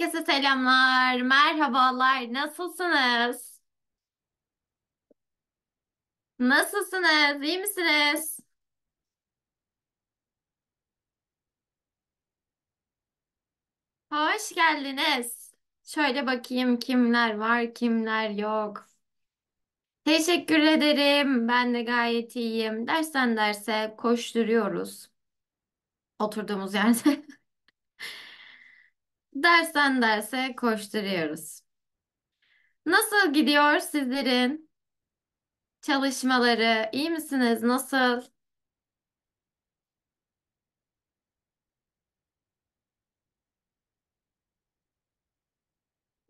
Herkese selamlar, merhabalar. Nasılsınız? Nasılsınız? İyi misiniz? Hoş geldiniz. Şöyle bakayım kimler var, kimler yok. Teşekkür ederim. Ben de gayet iyiyim. Dersten derse koşturuyoruz. Oturduğumuz yerde. Dersten derse koşturuyoruz. Nasıl gidiyor sizlerin çalışmaları? İyi misiniz? Nasıl?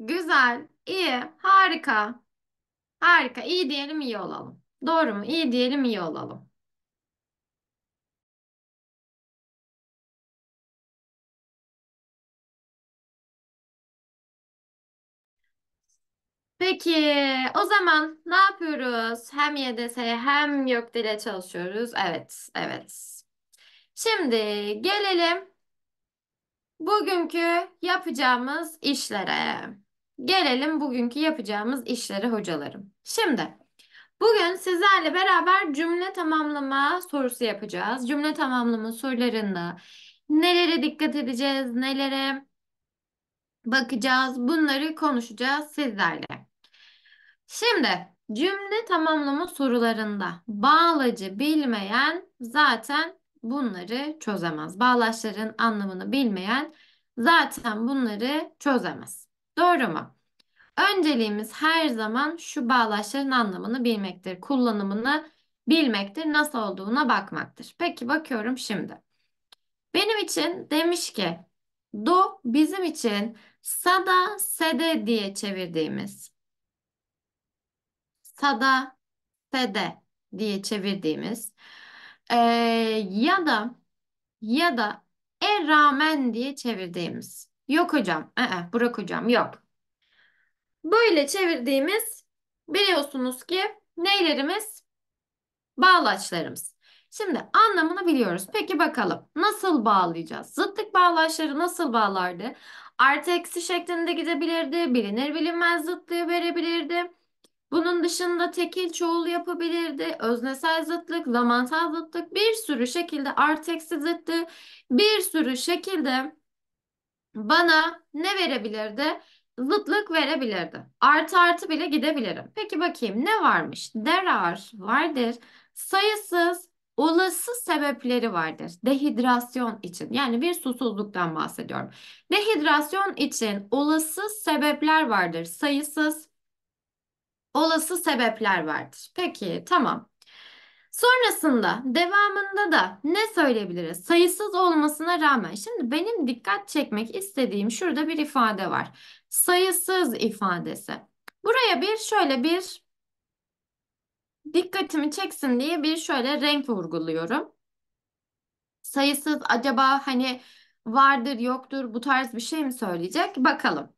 Güzel, iyi, harika. Harika, iyi diyelim iyi olalım. Doğru mu? İyi diyelim iyi olalım. Peki o zaman ne yapıyoruz? Hem YDS hem YÖKDEL'e çalışıyoruz. Evet, evet. Şimdi gelelim bugünkü yapacağımız işlere. Gelelim bugünkü yapacağımız işlere hocalarım. Şimdi bugün sizlerle beraber cümle tamamlama sorusu yapacağız. Cümle tamamlama sorularında nelere dikkat edeceğiz, nelere bakacağız, bunları konuşacağız sizlerle. Şimdi cümle tamamlama sorularında bağlacı bilmeyen zaten bunları çözemez. Bağlaçların anlamını bilmeyen zaten bunları çözemez. Doğru mu? Önceliğimiz her zaman şu bağlaçların anlamını bilmektir. Kullanımını bilmektir. Nasıl olduğuna bakmaktır. Peki bakıyorum şimdi. Benim için demiş ki do bizim için sada sede diye çevirdiğimiz sada, Sede diye çevirdiğimiz e, ya da ya da e rağmen diye çevirdiğimiz. Yok hocam, e -e, Burak hocam yok. Böyle çevirdiğimiz biliyorsunuz ki neylerimiz? Bağlaçlarımız. Şimdi anlamını biliyoruz. Peki bakalım nasıl bağlayacağız? Zıttık bağlaçları nasıl bağlardı? Artı eksi şeklinde gidebilirdi. Bilinir bilinmez zıtlığı verebilirdi. Bunun dışında tekil çoğul yapabilirdi, öznesel zıtlık, zamansal zıtlık, bir sürü şekilde arteksi zıttı, bir sürü şekilde bana ne verebilirdi? Zıtlık verebilirdi. Artı artı bile gidebilirim. Peki bakayım ne varmış? There are, vardır. Sayısız, olası sebepleri vardır. Dehidrasyon için yani bir susuzluktan bahsediyorum. Dehidrasyon için olası sebepler vardır. Sayısız, olası sebepler vardır. Peki tamam. Sonrasında devamında da ne söyleyebiliriz? Sayısız olmasına rağmen. Şimdi benim dikkat çekmek istediğim şurada bir ifade var. Sayısız ifadesi. Buraya bir şöyle bir dikkatimi çeksin diye bir şöyle renk vurguluyorum. Sayısız acaba hani vardır yoktur bu tarz bir şey mi söyleyecek? Bakalım.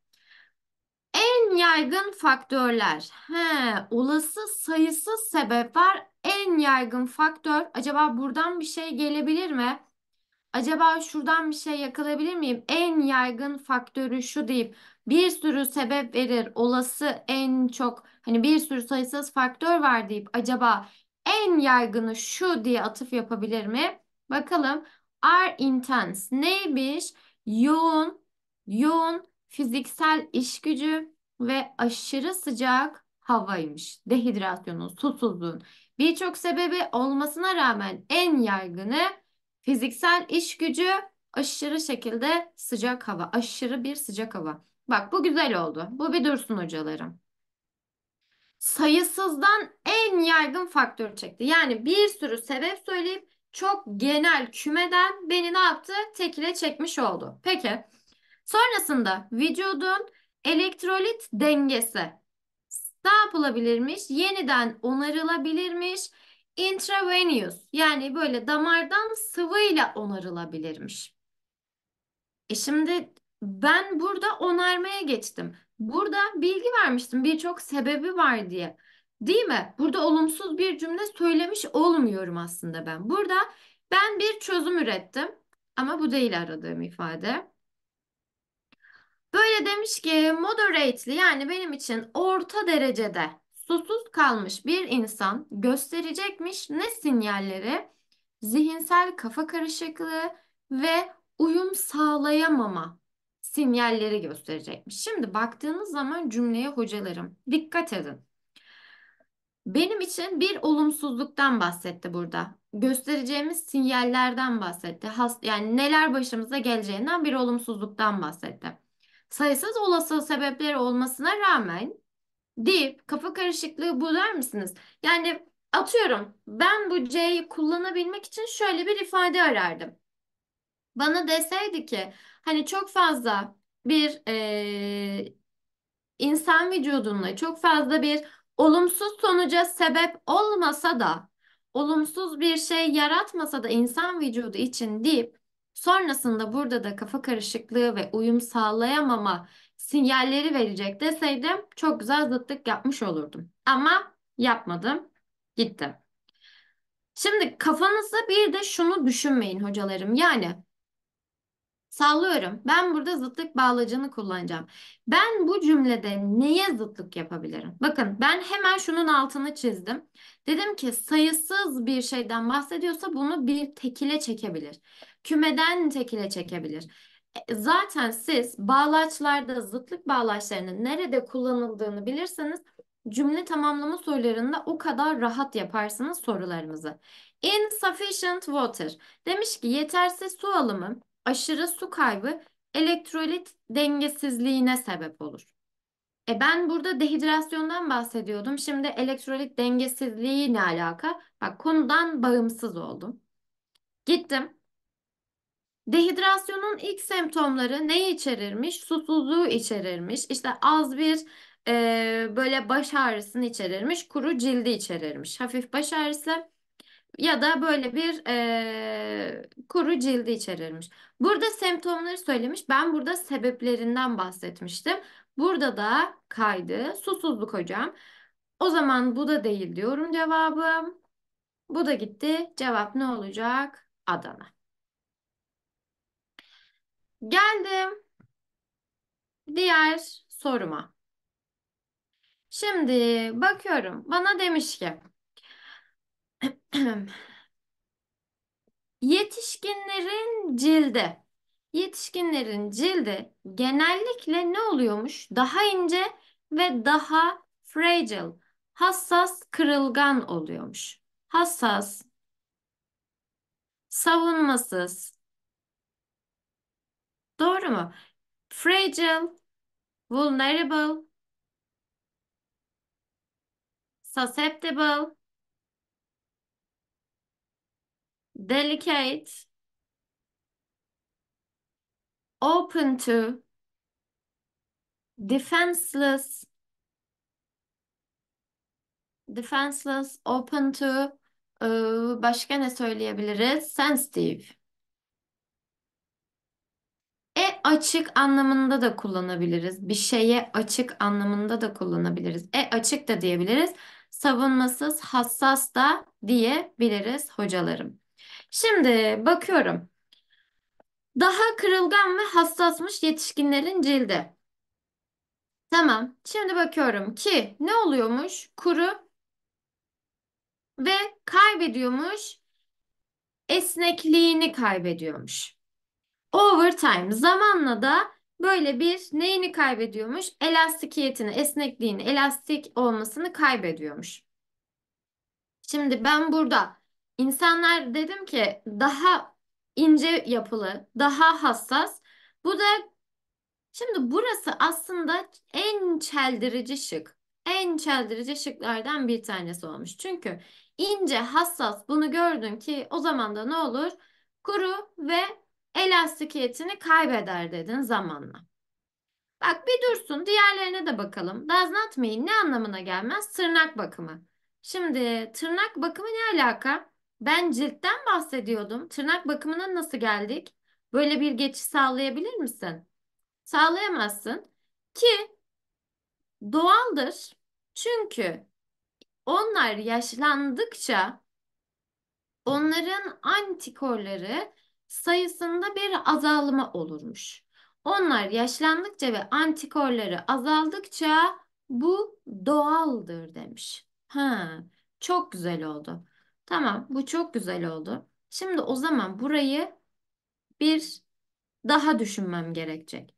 En yaygın faktörler. He, olası sayısız sebep var. En yaygın faktör. Acaba buradan bir şey gelebilir mi? Acaba şuradan bir şey yakalayabilir miyim? En yaygın faktörü şu deyip bir sürü sebep verir. Olası en çok hani bir sürü sayısız faktör var deyip acaba en yaygını şu diye atıf yapabilir mi? Bakalım. Are intense neymiş? Yoğun, yoğun fiziksel iş gücü ve aşırı sıcak havaymış. Dehidrasyonun, susuzluğun birçok sebebi olmasına rağmen en yaygını fiziksel iş gücü aşırı şekilde sıcak hava, aşırı bir sıcak hava. Bak bu güzel oldu. Bu bir dursun hocalarım. Sayısızdan en yaygın faktör çekti. Yani bir sürü sebep söyleyip çok genel kümeden beni ne yaptı? Tekile çekmiş oldu. Peki Sonrasında vücudun elektrolit dengesi ne yapılabilirmiş? Yeniden onarılabilirmiş. Intravenous yani böyle damardan sıvıyla onarılabilirmiş. E şimdi ben burada onarmaya geçtim. Burada bilgi vermiştim birçok sebebi var diye. Değil mi? Burada olumsuz bir cümle söylemiş olmuyorum aslında ben. Burada ben bir çözüm ürettim ama bu değil aradığım ifade. Böyle demiş ki moderately yani benim için orta derecede susuz kalmış bir insan gösterecekmiş ne sinyalleri? Zihinsel kafa karışıklığı ve uyum sağlayamama sinyalleri gösterecekmiş. Şimdi baktığınız zaman cümleye hocalarım dikkat edin. Benim için bir olumsuzluktan bahsetti burada. Göstereceğimiz sinyallerden bahsetti. Has, yani neler başımıza geleceğinden bir olumsuzluktan bahsetti. Sayısız olası sebepler olmasına rağmen deyip kafa karışıklığı bular mısınız? Yani atıyorum ben bu C'yi kullanabilmek için şöyle bir ifade arardım. Bana deseydi ki hani çok fazla bir e, insan vücudunda çok fazla bir olumsuz sonuca sebep olmasa da olumsuz bir şey yaratmasa da insan vücudu için deyip Sonrasında burada da kafa karışıklığı ve uyum sağlayamama sinyalleri verecek deseydim çok güzel zıtlık yapmış olurdum. Ama yapmadım. gitti. Şimdi kafanızda bir de şunu düşünmeyin hocalarım. Yani sallıyorum. Ben burada zıtlık bağlacını kullanacağım. Ben bu cümlede neye zıtlık yapabilirim? Bakın ben hemen şunun altını çizdim. Dedim ki sayısız bir şeyden bahsediyorsa bunu bir tekile çekebilir kümeden tekile çekebilir. E, zaten siz bağlaçlarda zıtlık bağlaçlarının nerede kullanıldığını bilirseniz cümle tamamlama sorularında o kadar rahat yaparsınız sorularımızı. Insufficient water demiş ki yetersiz su alımı, aşırı su kaybı elektrolit dengesizliğine sebep olur. E ben burada dehidrasyondan bahsediyordum. Şimdi elektrolit dengesizliği ne alaka? Bak konudan bağımsız oldum. Gittim Dehidrasyonun ilk semptomları ne içerirmiş? Susuzluğu içerirmiş. İşte az bir e, böyle baş ağrısını içerirmiş. Kuru cildi içerirmiş. Hafif baş ağrısı ya da böyle bir e, kuru cildi içerirmiş. Burada semptomları söylemiş. Ben burada sebeplerinden bahsetmiştim. Burada da kaydı. Susuzluk hocam. O zaman bu da değil diyorum cevabım. Bu da gitti. Cevap ne olacak? Adana. Geldim diğer soruma. Şimdi bakıyorum. Bana demiş ki yetişkinlerin cildi yetişkinlerin cildi genellikle ne oluyormuş? Daha ince ve daha fragile, hassas, kırılgan oluyormuş. Hassas, savunmasız, Doğru mu? Fragile, vulnerable, susceptible, delicate, open to, defenseless, defenseless, open to, başka ne söyleyebiliriz? Sensitive. Açık anlamında da kullanabiliriz. Bir şeye açık anlamında da kullanabiliriz. E açık da diyebiliriz. Savunmasız, hassas da diyebiliriz hocalarım. Şimdi bakıyorum. Daha kırılgan ve hassasmış yetişkinlerin cildi. Tamam. Şimdi bakıyorum ki ne oluyormuş? Kuru ve kaybediyormuş. Esnekliğini kaybediyormuş. Over time zamanla da böyle bir neyini kaybediyormuş? Elastikiyetini, esnekliğini, elastik olmasını kaybediyormuş. Şimdi ben burada insanlar dedim ki daha ince yapılı, daha hassas. Bu da şimdi burası aslında en çeldirici şık. En çeldirici şıklardan bir tanesi olmuş. Çünkü ince, hassas bunu gördün ki o zaman da ne olur? Kuru ve elastikiyetini kaybeder dedin zamanla. Bak bir dursun diğerlerine de bakalım. Does not mean ne anlamına gelmez? Tırnak bakımı. Şimdi tırnak bakımı ne alaka? Ben ciltten bahsediyordum. Tırnak bakımına nasıl geldik? Böyle bir geçiş sağlayabilir misin? Sağlayamazsın ki doğaldır. Çünkü onlar yaşlandıkça onların antikorları sayısında bir azalma olurmuş. Onlar yaşlandıkça ve antikorları azaldıkça bu doğaldır demiş. Ha, çok güzel oldu. Tamam, bu çok güzel oldu. Şimdi o zaman burayı bir daha düşünmem gerekecek.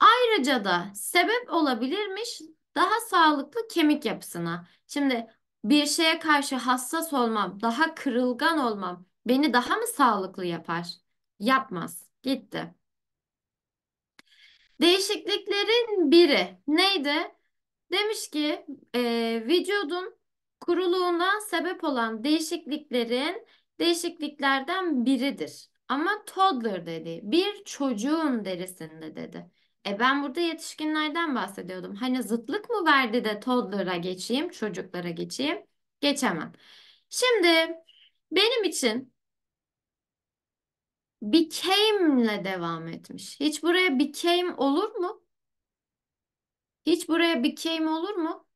Ayrıca da sebep olabilirmiş daha sağlıklı kemik yapısına. Şimdi bir şeye karşı hassas olmam, daha kırılgan olmam beni daha mı sağlıklı yapar? Yapmaz. Gitti. Değişikliklerin biri neydi? Demiş ki e, vücudun kuruluğuna sebep olan değişikliklerin değişikliklerden biridir. Ama toddler dedi. Bir çocuğun derisinde dedi. E ben burada yetişkinlerden bahsediyordum. Hani zıtlık mı verdi de toddler'a geçeyim, çocuklara geçeyim? Geçemem. Şimdi benim için Became'le devam etmiş. Hiç buraya became olur mu? Hiç buraya became olur mu?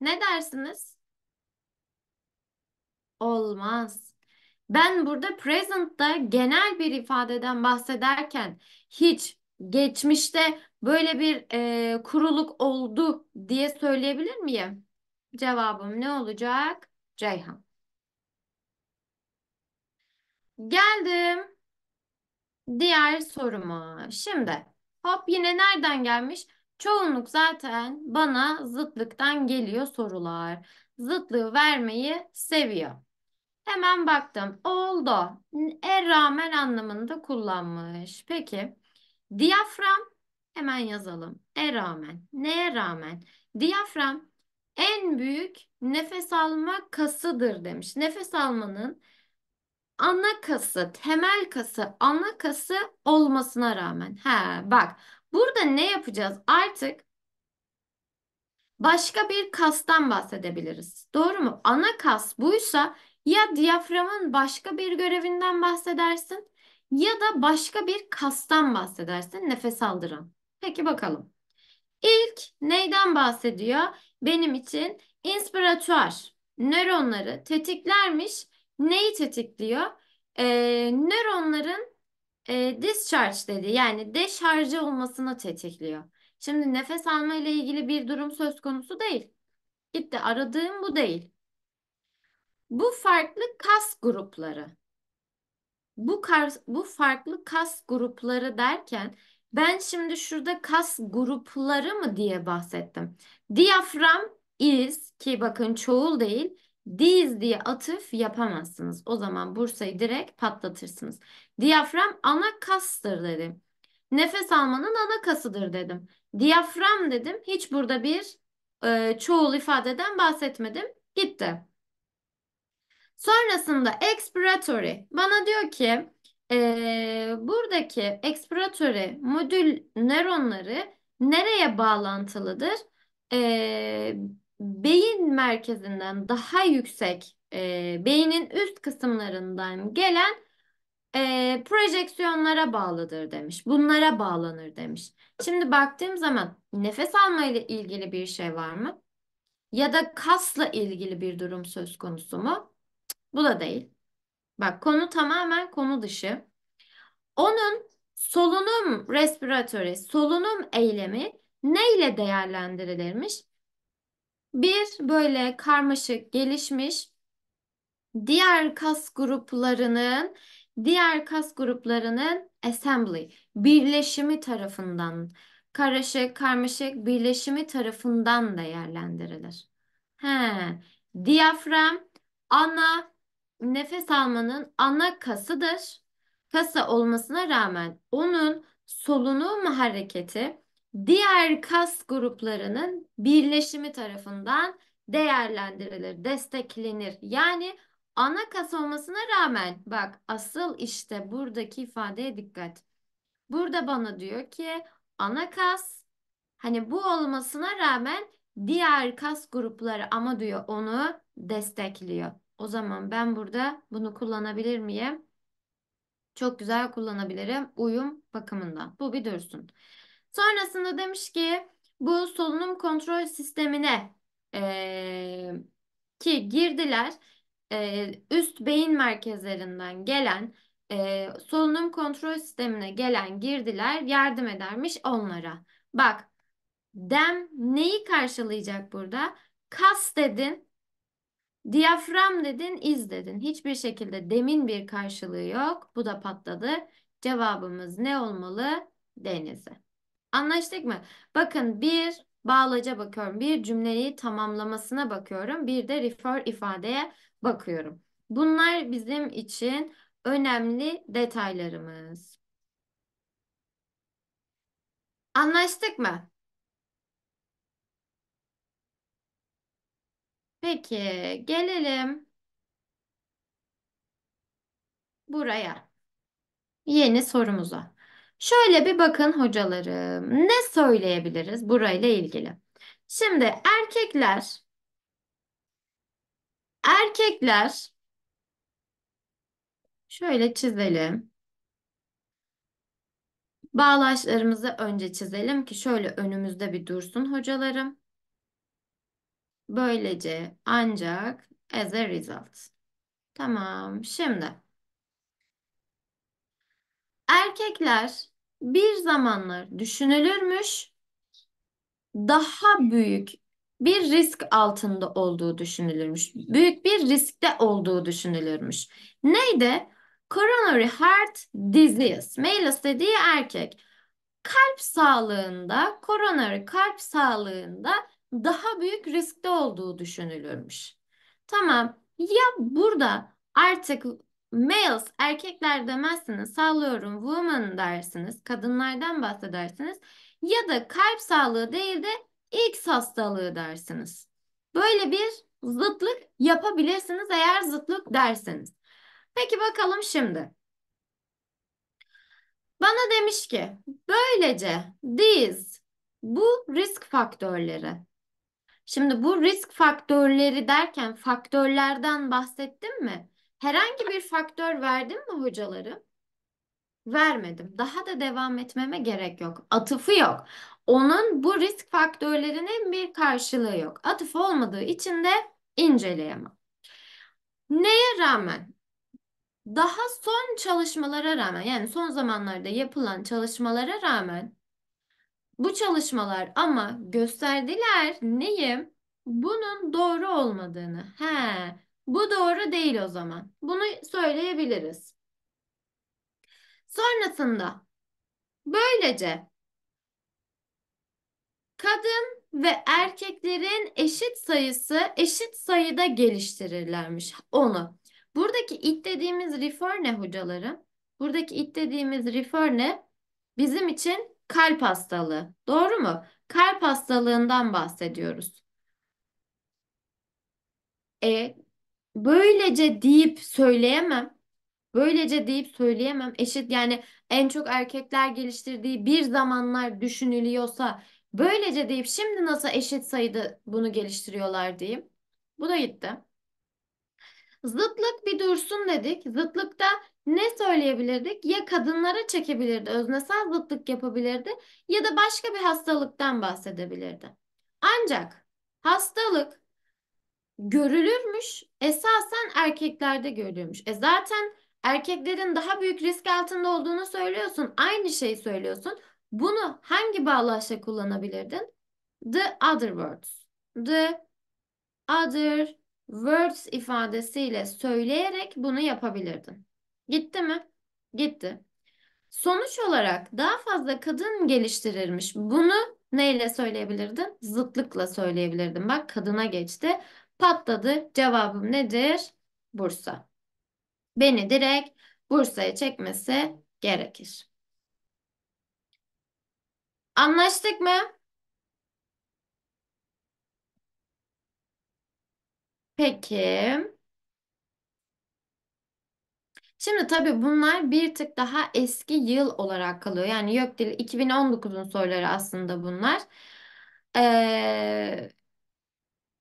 Ne dersiniz? Olmaz. Ben burada present'ta genel bir ifadeden bahsederken hiç geçmişte böyle bir e, kuruluk oldu diye söyleyebilir miyim? Cevabım ne olacak? Ceyhan. Geldim diğer soruma. Şimdi hop yine nereden gelmiş? Çoğunluk zaten bana zıtlıktan geliyor sorular. Zıtlığı vermeyi seviyor. Hemen baktım. Oldu. E rağmen anlamında kullanmış. Peki. Diyafram. Hemen yazalım. E rağmen. Neye rağmen? Diyafram en büyük nefes alma kasıdır demiş. Nefes almanın ana kası, temel kası, ana kası olmasına rağmen. Ha bak burada ne yapacağız? Artık başka bir kastan bahsedebiliriz. Doğru mu? Ana kas buysa ya diyaframın başka bir görevinden bahsedersin ya da başka bir kastan bahsedersin nefes aldıran. Peki bakalım. İlk neyden bahsediyor? Benim için inspiratuar nöronları tetiklermiş Neyi tetikliyor? E, nöronların e, discharge dedi yani deşarjı olmasını tetikliyor. Şimdi nefes alma ile ilgili bir durum söz konusu değil. Gitti aradığım bu değil. Bu farklı kas grupları. Bu, kas, bu farklı kas grupları derken ben şimdi şurada kas grupları mı diye bahsettim. Diyafram is ki bakın çoğul değil These diye atıf yapamazsınız. O zaman Bursa'yı direkt patlatırsınız. Diyafram ana kastır dedim. Nefes almanın ana kasıdır dedim. Diyafram dedim. Hiç burada bir e, çoğul ifadeden bahsetmedim. Gitti. Sonrasında expiratory. Bana diyor ki e, buradaki expiratory modül nöronları nereye bağlantılıdır? E, beyin merkezinden daha yüksek e, beynin üst kısımlarından gelen e, projeksiyonlara bağlıdır demiş. Bunlara bağlanır demiş. Şimdi baktığım zaman nefes alma ile ilgili bir şey var mı? Ya da kasla ilgili bir durum söz konusu mu? Bu da değil. Bak konu tamamen konu dışı. Onun solunum respiratörü, solunum eylemi neyle değerlendirilirmiş? Bir böyle karmaşık gelişmiş diğer kas gruplarının diğer kas gruplarının assembly birleşimi tarafından karışık karmaşık birleşimi tarafından değerlendirilir. He, diyafram ana nefes almanın ana kasıdır. Kasa olmasına rağmen onun solunumu hareketi diğer kas gruplarının birleşimi tarafından değerlendirilir, desteklenir. Yani ana kas olmasına rağmen bak asıl işte buradaki ifadeye dikkat. Burada bana diyor ki ana kas hani bu olmasına rağmen diğer kas grupları ama diyor onu destekliyor. O zaman ben burada bunu kullanabilir miyim? Çok güzel kullanabilirim uyum bakımından. Bu bir dursun. Sonrasında demiş ki bu solunum kontrol sistemine e, ki girdiler e, üst beyin merkezlerinden gelen e, solunum kontrol sistemine gelen girdiler yardım edermiş onlara. Bak dem neyi karşılayacak burada? Kas dedin, diyafram dedin, iz dedin. Hiçbir şekilde demin bir karşılığı yok. Bu da patladı. Cevabımız ne olmalı? Denize. Anlaştık mı? Bakın bir bağlaca bakıyorum. Bir cümleyi tamamlamasına bakıyorum. Bir de refer ifadeye bakıyorum. Bunlar bizim için önemli detaylarımız. Anlaştık mı? Peki gelelim buraya. Yeni sorumuza. Şöyle bir bakın hocalarım. Ne söyleyebiliriz burayla ilgili? Şimdi erkekler erkekler şöyle çizelim. Bağlaçlarımızı önce çizelim ki şöyle önümüzde bir dursun hocalarım. Böylece ancak as a result. Tamam. Şimdi erkekler bir zamanlar düşünülürmüş daha büyük bir risk altında olduğu düşünülürmüş. Büyük bir riskte olduğu düşünülürmüş. Neydi? Coronary heart disease. Melas dediği erkek. Kalp sağlığında, koronary kalp sağlığında daha büyük riskte olduğu düşünülürmüş. Tamam. Ya burada artık Males erkekler demezsiniz. Sallıyorum woman dersiniz. Kadınlardan bahsedersiniz. Ya da kalp sağlığı değil de X hastalığı dersiniz. Böyle bir zıtlık yapabilirsiniz eğer zıtlık derseniz. Peki bakalım şimdi. Bana demiş ki böylece these bu risk faktörleri. Şimdi bu risk faktörleri derken faktörlerden bahsettim mi? Herhangi bir faktör verdim mi hocaları? Vermedim. Daha da devam etmeme gerek yok. Atıfı yok. Onun bu risk faktörlerinin bir karşılığı yok. Atıf olmadığı için de inceleyemem. Neye rağmen? Daha son çalışmalara rağmen yani son zamanlarda yapılan çalışmalara rağmen bu çalışmalar ama gösterdiler neyi? Bunun doğru olmadığını. He, bu doğru değil o zaman. Bunu söyleyebiliriz. Sonrasında böylece kadın ve erkeklerin eşit sayısı eşit sayıda geliştirirlermiş onu. Buradaki it dediğimiz refer ne hocalarım? Buradaki it dediğimiz refer ne? Bizim için kalp hastalığı. Doğru mu? Kalp hastalığından bahsediyoruz. E Böylece deyip söyleyemem. Böylece deyip söyleyemem. Eşit yani en çok erkekler geliştirdiği bir zamanlar düşünülüyorsa böylece deyip şimdi nasıl eşit sayıda bunu geliştiriyorlar diyeyim. Bu da gitti. Zıtlık bir dursun dedik. Zıtlıkta ne söyleyebilirdik? Ya kadınlara çekebilirdi, öznesel zıtlık yapabilirdi ya da başka bir hastalıktan bahsedebilirdi. Ancak hastalık görülürmüş. Esasen erkeklerde görülüyormuş. E zaten erkeklerin daha büyük risk altında olduğunu söylüyorsun. Aynı şeyi söylüyorsun. Bunu hangi bağlaçla kullanabilirdin? The other words. The other words ifadesiyle söyleyerek bunu yapabilirdin. Gitti mi? Gitti. Sonuç olarak daha fazla kadın geliştirirmiş. Bunu neyle söyleyebilirdin? Zıtlıkla söyleyebilirdin. Bak kadına geçti patladı. Cevabım nedir? Bursa. Beni direkt Bursa'ya çekmesi gerekir. Anlaştık mı? Peki. Şimdi tabii bunlar bir tık daha eski yıl olarak kalıyor. Yani YÖKDİL 2019'un soruları aslında bunlar. Ee,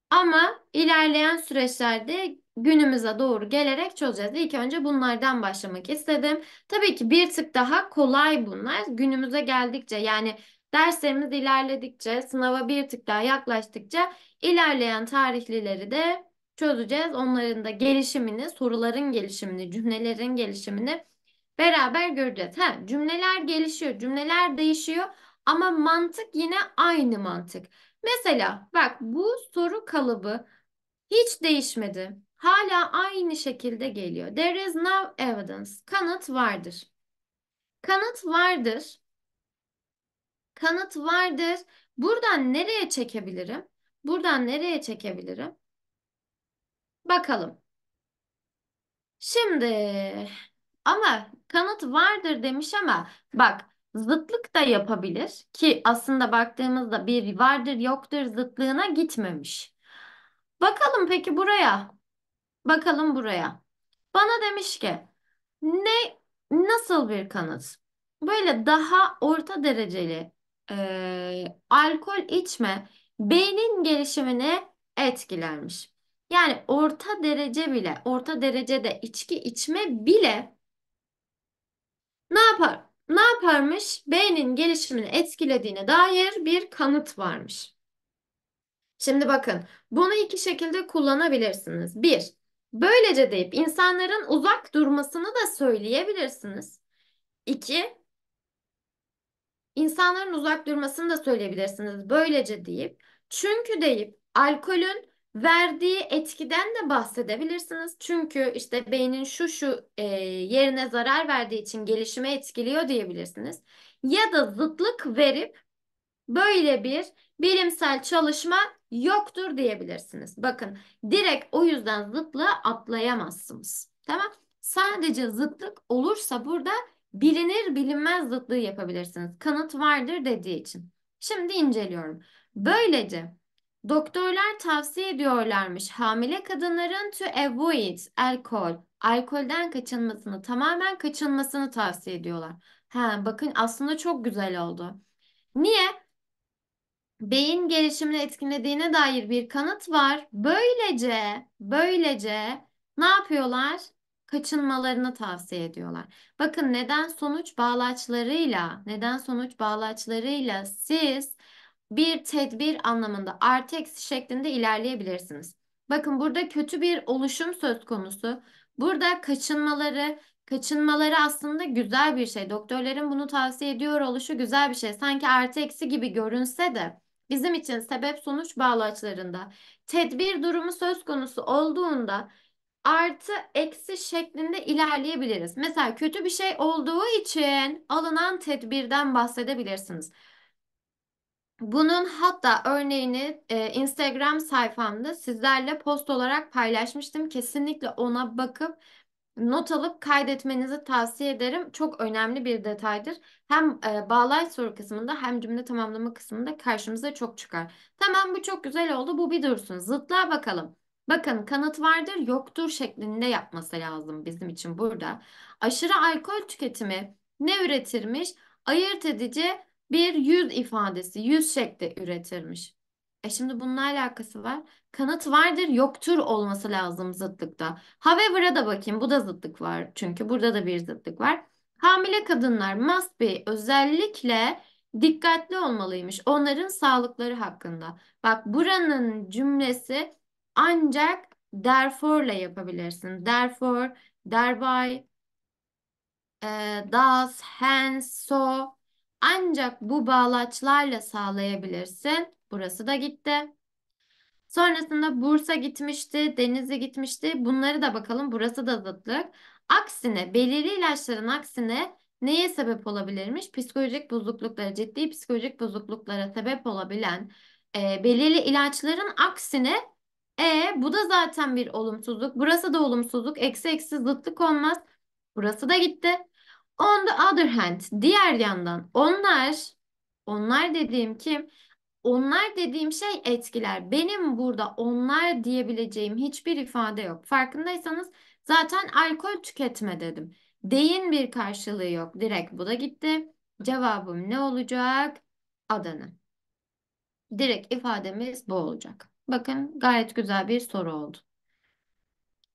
ama ilerleyen süreçlerde günümüze doğru gelerek çözeceğiz. İlk önce bunlardan başlamak istedim. Tabii ki bir tık daha kolay bunlar. Günümüze geldikçe yani derslerimiz ilerledikçe, sınava bir tık daha yaklaştıkça ilerleyen tarihlileri de çözeceğiz. Onların da gelişimini, soruların gelişimini, cümlelerin gelişimini beraber göreceğiz. Ha, cümleler gelişiyor, cümleler değişiyor ama mantık yine aynı mantık. Mesela bak bu soru kalıbı hiç değişmedi. Hala aynı şekilde geliyor. There is no evidence. Kanıt vardır. Kanıt vardır. Kanıt vardır. Buradan nereye çekebilirim? Buradan nereye çekebilirim? Bakalım. Şimdi ama kanıt vardır demiş ama bak Zıtlık da yapabilir ki aslında baktığımızda bir vardır yoktur zıtlığına gitmemiş. Bakalım peki buraya. Bakalım buraya. Bana demiş ki ne nasıl bir kanıt? Böyle daha orta dereceli e, alkol içme beynin gelişimini etkilermiş. Yani orta derece bile, orta derecede içki içme bile ne yapar? ne yaparmış? Beynin gelişimini etkilediğine dair bir kanıt varmış. Şimdi bakın, bunu iki şekilde kullanabilirsiniz. Bir, böylece deyip insanların uzak durmasını da söyleyebilirsiniz. İki, insanların uzak durmasını da söyleyebilirsiniz. Böylece deyip, çünkü deyip alkolün Verdiği etkiden de bahsedebilirsiniz. Çünkü işte beynin şu şu e, yerine zarar verdiği için gelişime etkiliyor diyebilirsiniz. Ya da zıtlık verip böyle bir bilimsel çalışma yoktur diyebilirsiniz. Bakın direkt o yüzden zıtlığı atlayamazsınız. Tamam? Sadece zıtlık olursa burada bilinir bilinmez zıtlığı yapabilirsiniz. Kanıt vardır dediği için. Şimdi inceliyorum. Böylece Doktorlar tavsiye ediyorlarmış hamile kadınların to avoid alkol, alkolden kaçınmasını, tamamen kaçınmasını tavsiye ediyorlar. Ha, bakın aslında çok güzel oldu. Niye? beyin gelişimini etkilediğine dair bir kanıt var. Böylece, böylece ne yapıyorlar? Kaçınmalarını tavsiye ediyorlar. Bakın neden sonuç bağlaçlarıyla, neden sonuç bağlaçlarıyla siz bir tedbir anlamında artı eksi şeklinde ilerleyebilirsiniz. Bakın burada kötü bir oluşum söz konusu. Burada kaçınmaları, kaçınmaları aslında güzel bir şey. Doktorların bunu tavsiye ediyor oluşu güzel bir şey. Sanki artı eksi gibi görünse de bizim için sebep sonuç bağlaçlarında tedbir durumu söz konusu olduğunda artı eksi şeklinde ilerleyebiliriz. Mesela kötü bir şey olduğu için alınan tedbirden bahsedebilirsiniz. Bunun hatta örneğini e, Instagram sayfamda sizlerle post olarak paylaşmıştım. Kesinlikle ona bakıp not alıp kaydetmenizi tavsiye ederim. Çok önemli bir detaydır. Hem e, bağlaç soru kısmında hem cümle tamamlama kısmında karşımıza çok çıkar. Tamam bu çok güzel oldu. Bu bir dursun. Zıtlığa bakalım. Bakın kanıt vardır yoktur şeklinde yapması lazım bizim için burada. Aşırı alkol tüketimi ne üretirmiş? Ayırt edici bir yüz ifadesi, yüz şekli üretirmiş. E şimdi bununla alakası var. Kanıt vardır, yoktur olması lazım zıtlıkta. However'a da bakayım. Bu da zıtlık var. Çünkü burada da bir zıtlık var. Hamile kadınlar must be özellikle dikkatli olmalıymış onların sağlıkları hakkında. Bak buranın cümlesi ancak therefore'la yapabilirsin. Therefore, thereby, e, thus, hence, so ancak bu bağlaçlarla sağlayabilirsin. Burası da gitti. Sonrasında Bursa gitmişti, Denizli gitmişti. Bunları da bakalım. Burası da zıtlık. Aksine belirli ilaçların aksine neye sebep olabilirmiş? Psikolojik bozukluklara, ciddi psikolojik bozukluklara sebep olabilen e, belirli ilaçların aksine e bu da zaten bir olumsuzluk. Burası da olumsuzluk. Eksi eksi zıtlık olmaz. Burası da gitti. On the other hand, diğer yandan onlar, onlar dediğim kim? Onlar dediğim şey etkiler. Benim burada onlar diyebileceğim hiçbir ifade yok. Farkındaysanız zaten alkol tüketme dedim. Deyin bir karşılığı yok. Direkt bu da gitti. Cevabım ne olacak? Adana. Direkt ifademiz bu olacak. Bakın gayet güzel bir soru oldu.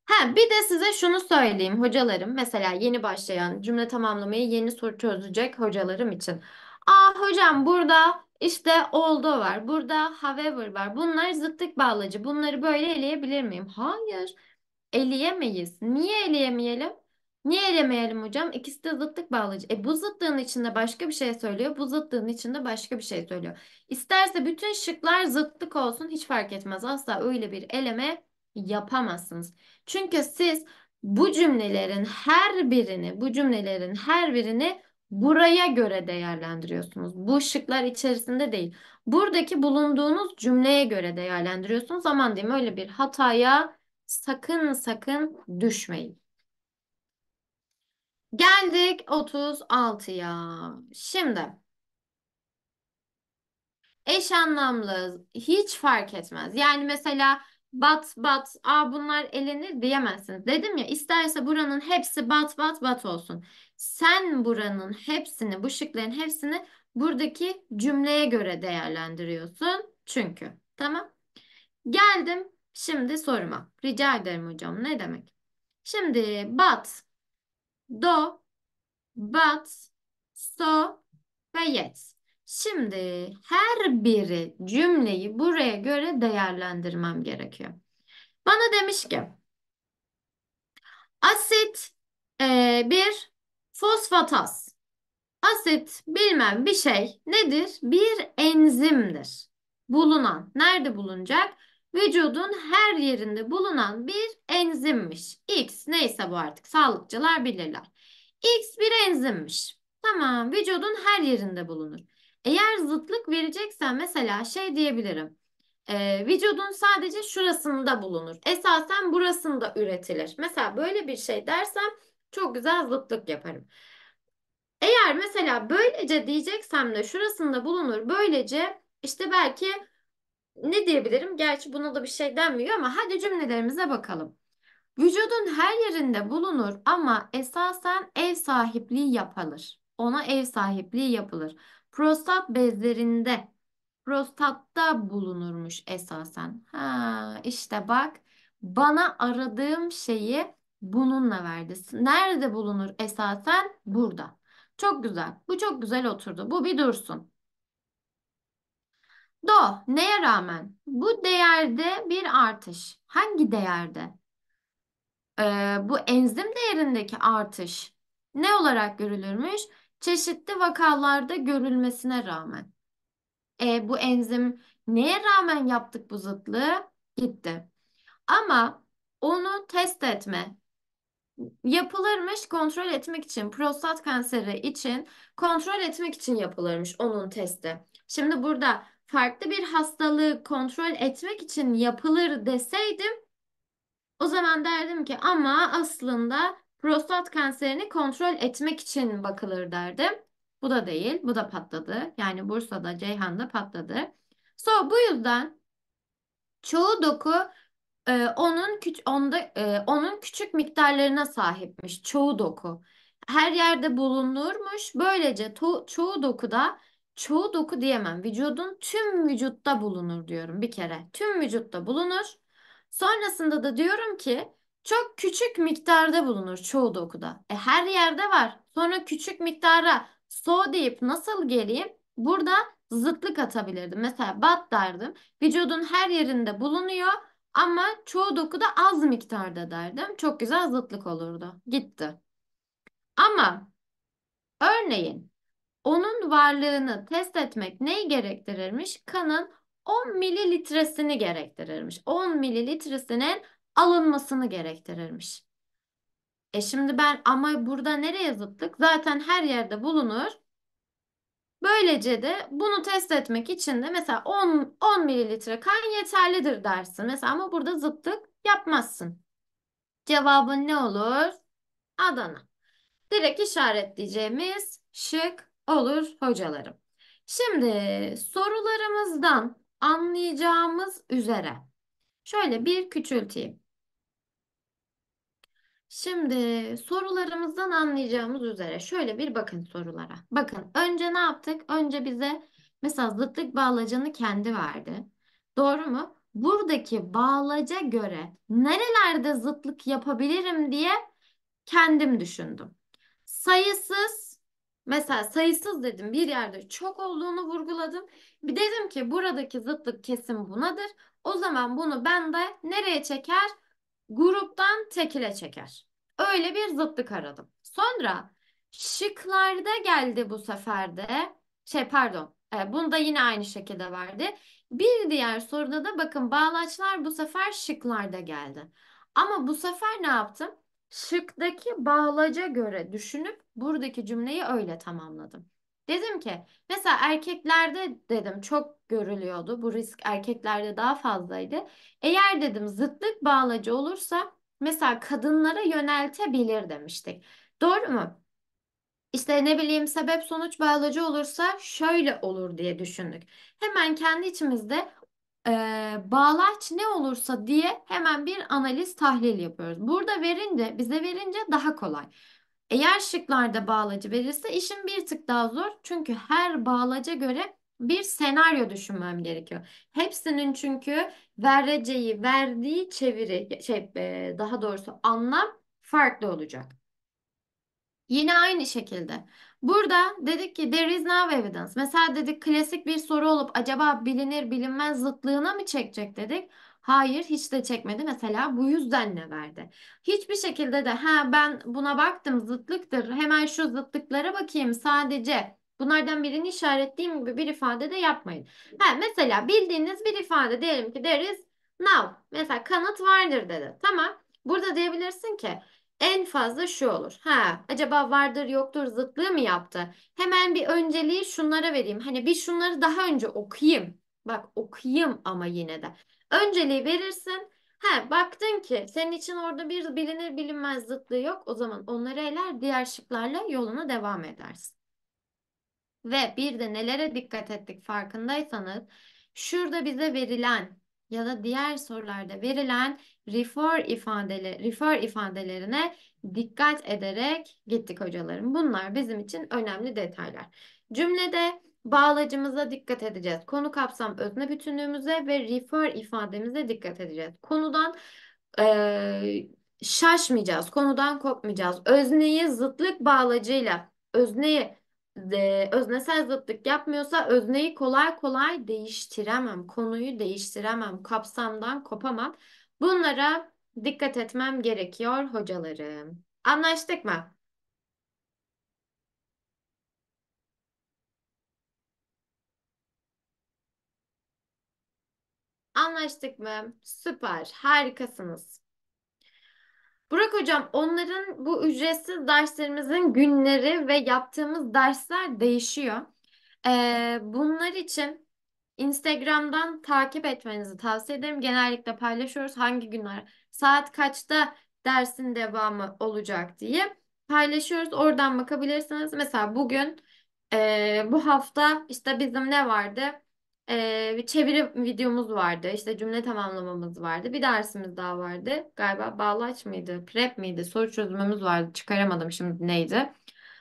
Ha, bir de size şunu söyleyeyim hocalarım. Mesela yeni başlayan cümle tamamlamayı yeni soru çözecek hocalarım için. Aa hocam burada işte oldu var. Burada however var. Bunlar zıtlık bağlacı. Bunları böyle eleyebilir miyim? Hayır. Eleyemeyiz. Niye eleyemeyelim? Niye eleyemeyelim hocam? İkisi de zıtlık bağlacı. E bu zıtlığın içinde başka bir şey söylüyor. Bu zıtlığın içinde başka bir şey söylüyor. İsterse bütün şıklar zıtlık olsun hiç fark etmez. Asla öyle bir eleme yapamazsınız. Çünkü siz bu cümlelerin her birini, bu cümlelerin her birini buraya göre değerlendiriyorsunuz. Bu şıklar içerisinde değil. Buradaki bulunduğunuz cümleye göre değerlendiriyorsunuz. Aman diyeyim öyle bir hataya sakın sakın düşmeyin. Geldik 36'ya. Şimdi eş anlamlı hiç fark etmez. Yani mesela bat bat a bunlar elenir diyemezsiniz. Dedim ya isterse buranın hepsi bat bat bat olsun. Sen buranın hepsini bu şıkların hepsini buradaki cümleye göre değerlendiriyorsun. Çünkü tamam. Geldim şimdi soruma. Rica ederim hocam ne demek? Şimdi bat, do, bat, so ve yet. Şimdi her biri cümleyi buraya göre değerlendirmem gerekiyor. Bana demiş ki asit e, bir fosfataz. Asit bilmem bir şey nedir? Bir enzimdir. Bulunan. Nerede bulunacak? Vücudun her yerinde bulunan bir enzimmiş. X neyse bu artık sağlıkçılar bilirler. X bir enzimmiş. Tamam vücudun her yerinde bulunur. Eğer zıtlık vereceksen mesela şey diyebilirim. E, vücudun sadece şurasında bulunur. Esasen burasında üretilir. Mesela böyle bir şey dersem çok güzel zıtlık yaparım. Eğer mesela böylece diyeceksem de şurasında bulunur. Böylece işte belki ne diyebilirim? Gerçi buna da bir şey denmiyor ama hadi cümlelerimize bakalım. Vücudun her yerinde bulunur ama esasen ev sahipliği yapılır. Ona ev sahipliği yapılır. Prostat bezlerinde prostatta bulunurmuş esasen. Ha, işte bak bana aradığım şeyi bununla verdi. Nerede bulunur esasen? Burada. Çok güzel. Bu çok güzel oturdu. Bu bir dursun. Do neye rağmen? Bu değerde bir artış. Hangi değerde? Ee, bu enzim değerindeki artış ne olarak görülürmüş? çeşitli vakalarda görülmesine rağmen. E, bu enzim neye rağmen yaptık bu zıtlığı? Gitti. Ama onu test etme, yapılırmış kontrol etmek için prostat kanseri için kontrol etmek için yapılırmış onun testi. Şimdi burada farklı bir hastalığı kontrol etmek için yapılır deseydim o zaman derdim ki ama aslında prostat kanserini kontrol etmek için bakılır derdi. Bu da değil, bu da patladı. Yani Bursa'da, Ceyhan'da patladı. So bu yüzden çoğu doku e, onun küç onda e, onun küçük miktarlarına sahipmiş çoğu doku. Her yerde bulunurmuş. Böylece to çoğu dokuda çoğu doku diyemem. Vücudun tüm vücutta bulunur diyorum bir kere. Tüm vücutta bulunur. Sonrasında da diyorum ki çok küçük miktarda bulunur çoğu dokuda. E her yerde var. Sonra küçük miktara so deyip nasıl geleyim? Burada zıtlık atabilirdim. Mesela bat derdim. Vücudun her yerinde bulunuyor ama çoğu dokuda az miktarda derdim. Çok güzel zıtlık olurdu. Gitti. Ama örneğin onun varlığını test etmek neyi gerektirirmiş? Kanın 10 mililitresini gerektirirmiş. 10 mililitresinin alınmasını gerektirirmiş. E şimdi ben ama burada nereye zıttık? Zaten her yerde bulunur. Böylece de bunu test etmek için de mesela 10, 10 mililitre kan yeterlidir dersin. Mesela ama burada zıttık yapmazsın. Cevabın ne olur? Adana. Direkt işaretleyeceğimiz şık olur hocalarım. Şimdi sorularımızdan anlayacağımız üzere şöyle bir küçülteyim. Şimdi sorularımızdan anlayacağımız üzere şöyle bir bakın sorulara. Bakın önce ne yaptık? Önce bize mesela zıtlık bağlacını kendi verdi. Doğru mu? Buradaki bağlaca göre nerelerde zıtlık yapabilirim diye kendim düşündüm. Sayısız mesela sayısız dedim bir yerde çok olduğunu vurguladım. Bir dedim ki buradaki zıtlık kesin bunadır. O zaman bunu ben de nereye çeker? Gruptan tekile çeker. Öyle bir zıtlık aradım. Sonra şıklarda geldi bu sefer de. Şey pardon. E, bunu da yine aynı şekilde verdi. Bir diğer soruda da bakın bağlaçlar bu sefer şıklarda geldi. Ama bu sefer ne yaptım? Şıktaki bağlaca göre düşünüp buradaki cümleyi öyle tamamladım. Dedim ki mesela erkeklerde dedim çok görülüyordu. Bu risk erkeklerde daha fazlaydı. Eğer dedim zıtlık bağlacı olursa mesela kadınlara yöneltebilir demiştik. Doğru mu? İşte ne bileyim sebep sonuç bağlacı olursa şöyle olur diye düşündük. Hemen kendi içimizde e, bağlaç ne olursa diye hemen bir analiz tahlil yapıyoruz. Burada verince bize verince daha kolay. Eğer şıklarda bağlacı verirse işim bir tık daha zor. Çünkü her bağlaca göre bir senaryo düşünmem gerekiyor. Hepsinin çünkü vereceği, verdiği çeviri, şey, e, daha doğrusu anlam farklı olacak. Yine aynı şekilde. Burada dedik ki there is no evidence. Mesela dedik klasik bir soru olup acaba bilinir bilinmez zıtlığına mı çekecek dedik. Hayır hiç de çekmedi mesela bu yüzden ne verdi? Hiçbir şekilde de ha ben buna baktım zıtlıktır hemen şu zıtlıklara bakayım sadece bunlardan birini işaretlediğim gibi bir ifade de yapmayın. Ha, mesela bildiğiniz bir ifade diyelim ki deriz now mesela kanıt vardır dedi tamam burada diyebilirsin ki en fazla şu olur. Ha, acaba vardır yoktur zıtlığı mı yaptı? Hemen bir önceliği şunlara vereyim. Hani bir şunları daha önce okuyayım. Bak okuyayım ama yine de. Önceliği verirsin. He, baktın ki senin için orada bir bilinir bilinmez zıtlığı yok. O zaman onları eler diğer şıklarla yoluna devam edersin. Ve bir de nelere dikkat ettik farkındaysanız şurada bize verilen ya da diğer sorularda verilen refer ifadeleri refer ifadelerine dikkat ederek gittik hocalarım. Bunlar bizim için önemli detaylar. Cümlede Bağlacımıza dikkat edeceğiz. Konu kapsam özne bütünlüğümüze ve refer ifademize dikkat edeceğiz. Konudan e, şaşmayacağız. Konudan kopmayacağız. Özneyi zıtlık bağlacıyla özneyi öznesel zıtlık yapmıyorsa özneyi kolay kolay değiştiremem. Konuyu değiştiremem. Kapsamdan kopamam. Bunlara dikkat etmem gerekiyor hocalarım. Anlaştık mı? Anlaştık mı? Süper. Harikasınız. Burak hocam onların bu ücretsiz derslerimizin günleri ve yaptığımız dersler değişiyor. Ee, bunlar için Instagram'dan takip etmenizi tavsiye ederim. Genellikle paylaşıyoruz hangi günler, saat kaçta dersin devamı olacak diye paylaşıyoruz. Oradan bakabilirsiniz. Mesela bugün e, bu hafta işte bizim ne vardı? Ee, bir çeviri videomuz vardı. İşte cümle tamamlamamız vardı. Bir dersimiz daha vardı. Galiba bağlaç mıydı? Prep miydi? Soru çözümümüz vardı. Çıkaramadım şimdi neydi.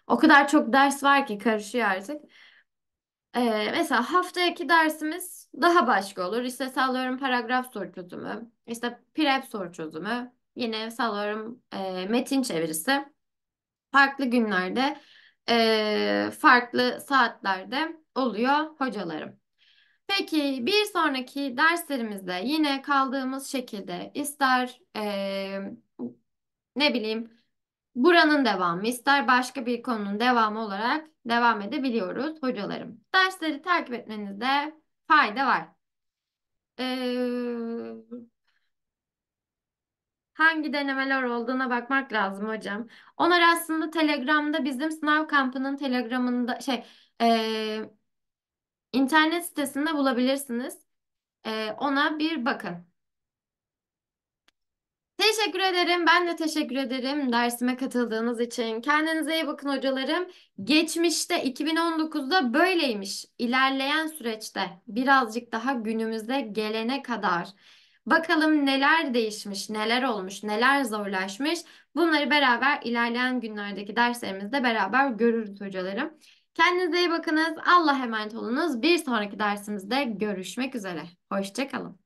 O kadar çok ders var ki karışıyor artık. Ee, mesela haftaki dersimiz daha başka olur. İşte sallıyorum paragraf soru çözümü. İşte prep soru çözümü. Yine sallıyorum e, metin çevirisi. Farklı günlerde, e, farklı saatlerde oluyor hocalarım. Peki bir sonraki derslerimizde yine kaldığımız şekilde ister e, ne bileyim buranın devamı ister başka bir konunun devamı olarak devam edebiliyoruz hocalarım. Dersleri takip etmenizde fayda var. E, hangi denemeler olduğuna bakmak lazım hocam. Onlar aslında Telegram'da bizim sınav kampının Telegram'ında şey... E, İnternet sitesinde bulabilirsiniz. Ee, ona bir bakın. Teşekkür ederim. Ben de teşekkür ederim dersime katıldığınız için. Kendinize iyi bakın hocalarım. Geçmişte 2019'da böyleymiş. İlerleyen süreçte birazcık daha günümüze gelene kadar bakalım neler değişmiş, neler olmuş, neler zorlaşmış. Bunları beraber ilerleyen günlerdeki derslerimizde beraber görürüz hocalarım. Kendinize iyi bakınız. Allah'a emanet olunuz. Bir sonraki dersimizde görüşmek üzere. Hoşçakalın.